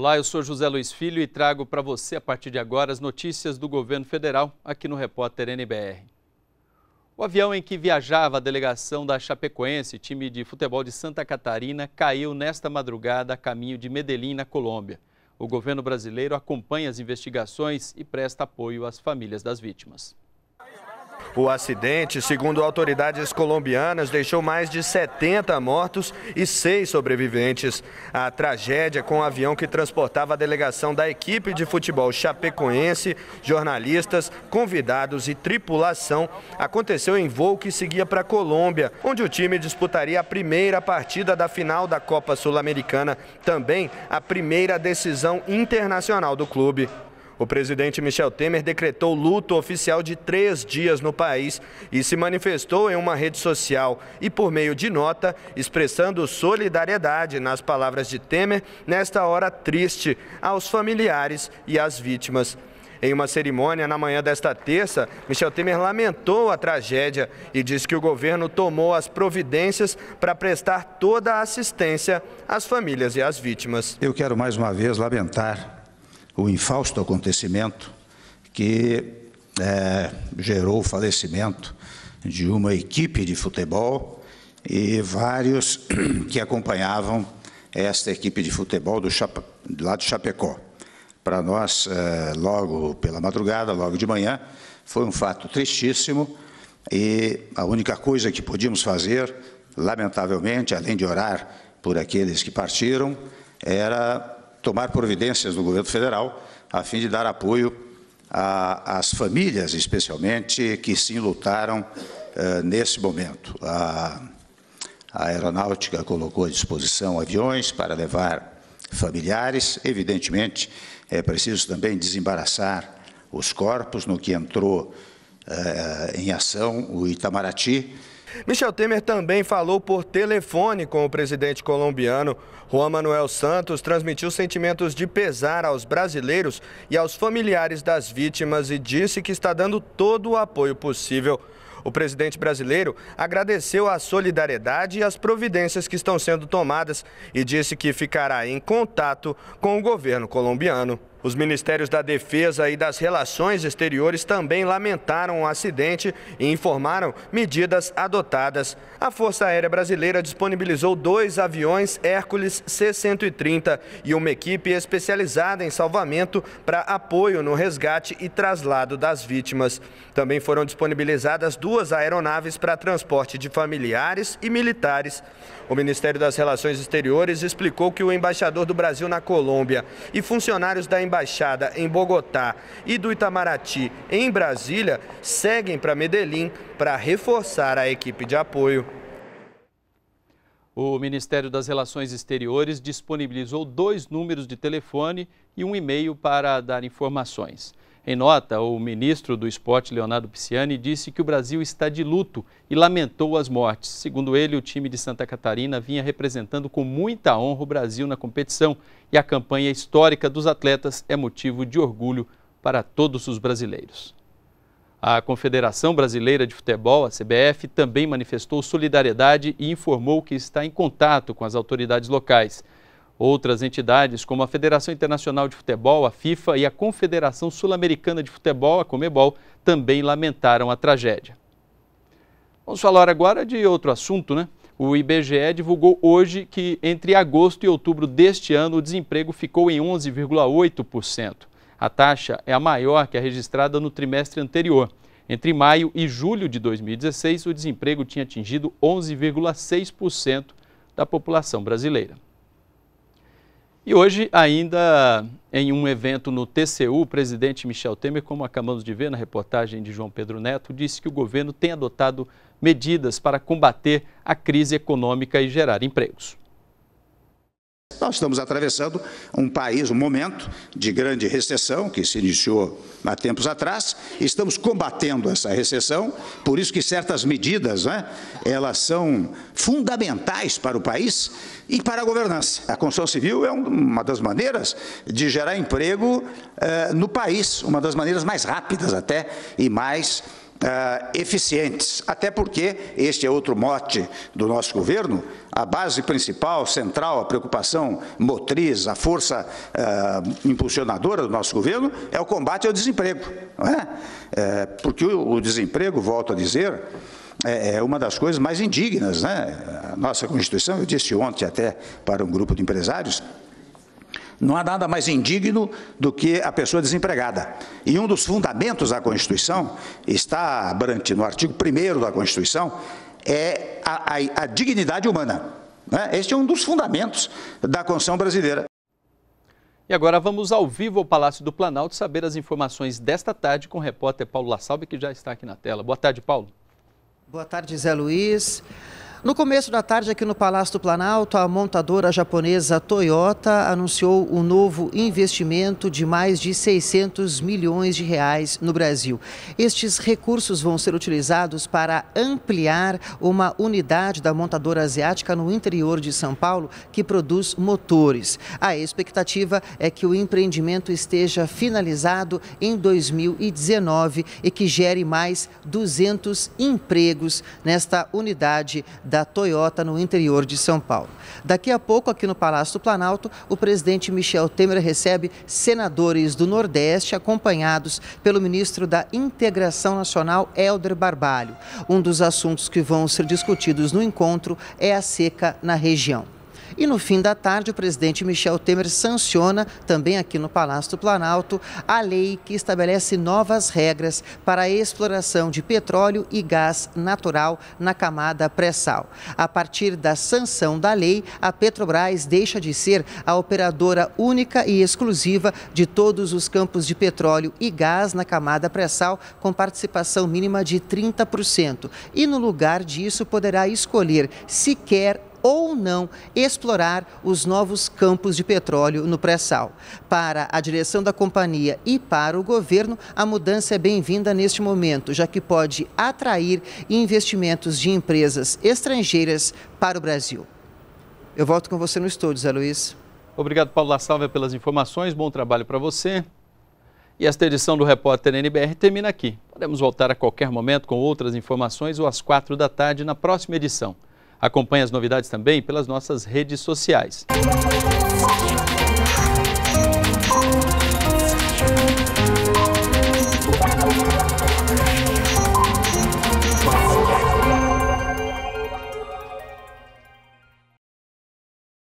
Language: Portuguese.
Olá, eu sou José Luiz Filho e trago para você a partir de agora as notícias do governo federal aqui no Repórter NBR. O avião em que viajava a delegação da Chapecoense, time de futebol de Santa Catarina, caiu nesta madrugada a caminho de Medellín, na Colômbia. O governo brasileiro acompanha as investigações e presta apoio às famílias das vítimas. O acidente, segundo autoridades colombianas, deixou mais de 70 mortos e seis sobreviventes. A tragédia com o avião que transportava a delegação da equipe de futebol chapecoense, jornalistas, convidados e tripulação aconteceu em voo que seguia para a Colômbia, onde o time disputaria a primeira partida da final da Copa Sul-Americana, também a primeira decisão internacional do clube o presidente Michel Temer decretou luto oficial de três dias no país e se manifestou em uma rede social e por meio de nota expressando solidariedade, nas palavras de Temer, nesta hora triste, aos familiares e às vítimas. Em uma cerimônia na manhã desta terça, Michel Temer lamentou a tragédia e disse que o governo tomou as providências para prestar toda a assistência às famílias e às vítimas. Eu quero mais uma vez lamentar o infausto acontecimento que é, gerou o falecimento de uma equipe de futebol e vários que acompanhavam esta equipe de futebol do Chapa, lá de Chapecó. Para nós, é, logo pela madrugada, logo de manhã, foi um fato tristíssimo e a única coisa que podíamos fazer, lamentavelmente, além de orar por aqueles que partiram, era tomar providências no governo federal a fim de dar apoio às famílias, especialmente, que se lutaram eh, nesse momento. A, a aeronáutica colocou à disposição aviões para levar familiares. Evidentemente, é preciso também desembaraçar os corpos, no que entrou eh, em ação o Itamaraty, Michel Temer também falou por telefone com o presidente colombiano. Juan Manuel Santos transmitiu sentimentos de pesar aos brasileiros e aos familiares das vítimas e disse que está dando todo o apoio possível. O presidente brasileiro agradeceu a solidariedade e as providências que estão sendo tomadas e disse que ficará em contato com o governo colombiano. Os ministérios da Defesa e das Relações Exteriores também lamentaram o acidente e informaram medidas adotadas. A Força Aérea Brasileira disponibilizou dois aviões Hércules C-130 e uma equipe especializada em salvamento para apoio no resgate e traslado das vítimas. Também foram disponibilizadas duas aeronaves para transporte de familiares e militares. O Ministério das Relações Exteriores explicou que o embaixador do Brasil na Colômbia e funcionários da Embaixada em Bogotá e do Itamaraty em Brasília seguem para Medellín para reforçar a equipe de apoio. O Ministério das Relações Exteriores disponibilizou dois números de telefone e um e-mail para dar informações. Em nota, o ministro do Esporte, Leonardo Pisciani, disse que o Brasil está de luto e lamentou as mortes. Segundo ele, o time de Santa Catarina vinha representando com muita honra o Brasil na competição e a campanha histórica dos atletas é motivo de orgulho para todos os brasileiros. A Confederação Brasileira de Futebol, a CBF, também manifestou solidariedade e informou que está em contato com as autoridades locais. Outras entidades, como a Federação Internacional de Futebol, a FIFA e a Confederação Sul-Americana de Futebol, a Comebol, também lamentaram a tragédia. Vamos falar agora de outro assunto, né? O IBGE divulgou hoje que entre agosto e outubro deste ano o desemprego ficou em 11,8%. A taxa é a maior que a é registrada no trimestre anterior. Entre maio e julho de 2016, o desemprego tinha atingido 11,6% da população brasileira. E hoje, ainda em um evento no TCU, o presidente Michel Temer, como acabamos de ver na reportagem de João Pedro Neto, disse que o governo tem adotado medidas para combater a crise econômica e gerar empregos. Nós estamos atravessando um país, um momento de grande recessão que se iniciou há tempos atrás. Estamos combatendo essa recessão, por isso que certas medidas, né, elas são fundamentais para o país e para a governança. A construção civil é uma das maneiras de gerar emprego eh, no país, uma das maneiras mais rápidas até e mais uh, eficientes. Até porque este é outro mote do nosso governo, a base principal, central, a preocupação motriz, a força uh, impulsionadora do nosso governo é o combate ao desemprego. É? Uh, porque o, o, desemprego, volto a dizer, é, é uma das coisas mais indignas. Né? A nossa Constituição, eu disse ontem até para um grupo de empresários, não há nada mais indigno do que a pessoa desempregada. E um dos fundamentos da Constituição, está, abrante no artigo 1 da Constituição, é a, a, a dignidade humana. Né? Este é um dos fundamentos da Constituição brasileira. E agora vamos ao vivo ao Palácio do Planalto saber as informações desta tarde com o repórter Paulo Lassalbe, que já está aqui na tela. Boa tarde, Paulo. Boa tarde, Zé Luiz. No começo da tarde, aqui no Palácio do Planalto, a montadora japonesa Toyota anunciou um novo investimento de mais de 600 milhões de reais no Brasil. Estes recursos vão ser utilizados para ampliar uma unidade da montadora asiática no interior de São Paulo que produz motores. A expectativa é que o empreendimento esteja finalizado em 2019 e que gere mais 200 empregos nesta unidade da Toyota no interior de São Paulo. Daqui a pouco, aqui no Palácio do Planalto, o presidente Michel Temer recebe senadores do Nordeste, acompanhados pelo ministro da Integração Nacional, Helder Barbalho. Um dos assuntos que vão ser discutidos no encontro é a seca na região. E no fim da tarde, o presidente Michel Temer sanciona, também aqui no Palácio do Planalto, a lei que estabelece novas regras para a exploração de petróleo e gás natural na camada pré-sal. A partir da sanção da lei, a Petrobras deixa de ser a operadora única e exclusiva de todos os campos de petróleo e gás na camada pré-sal, com participação mínima de 30%. E no lugar disso, poderá escolher se quer ou não explorar os novos campos de petróleo no pré-sal. Para a direção da companhia e para o governo, a mudança é bem-vinda neste momento, já que pode atrair investimentos de empresas estrangeiras para o Brasil. Eu volto com você no estúdio, Zé Luiz. Obrigado, Paulo La Salva, pelas informações. Bom trabalho para você. E esta edição do Repórter NBR termina aqui. Podemos voltar a qualquer momento com outras informações ou às quatro da tarde na próxima edição. Acompanhe as novidades também pelas nossas redes sociais.